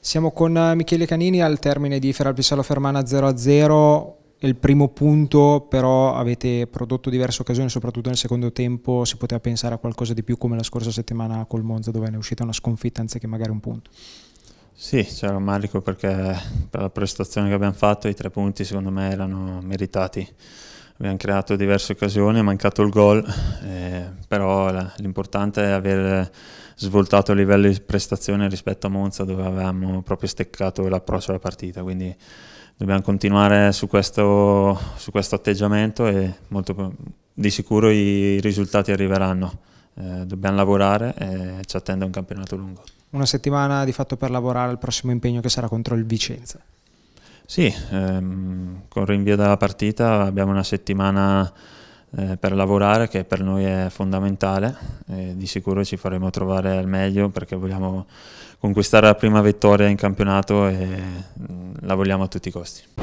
Siamo con eh, Michele Canini al termine di Feralpisalo Fermana 0-0, il primo punto però avete prodotto diverse occasioni, soprattutto nel secondo tempo si poteva pensare a qualcosa di più come la scorsa settimana col Monza dove ne è uscita una sconfitta anziché magari un punto. Sì, c'è cioè, rammarico perché per la prestazione che abbiamo fatto i tre punti secondo me erano meritati. Abbiamo creato diverse occasioni, è mancato il gol, eh, però l'importante è aver svoltato a livello di prestazione rispetto a Monza dove avevamo proprio steccato l'approccio alla partita, quindi dobbiamo continuare su questo, su questo atteggiamento e molto, di sicuro i risultati arriveranno. Eh, dobbiamo lavorare e ci attende un campionato lungo. Una settimana di fatto per lavorare al prossimo impegno che sarà contro il Vicenza. Sì, ehm, con rinvio della partita abbiamo una settimana eh, per lavorare che per noi è fondamentale eh, di sicuro ci faremo trovare al meglio perché vogliamo conquistare la prima vittoria in campionato e mh, mm, la vogliamo a tutti i costi.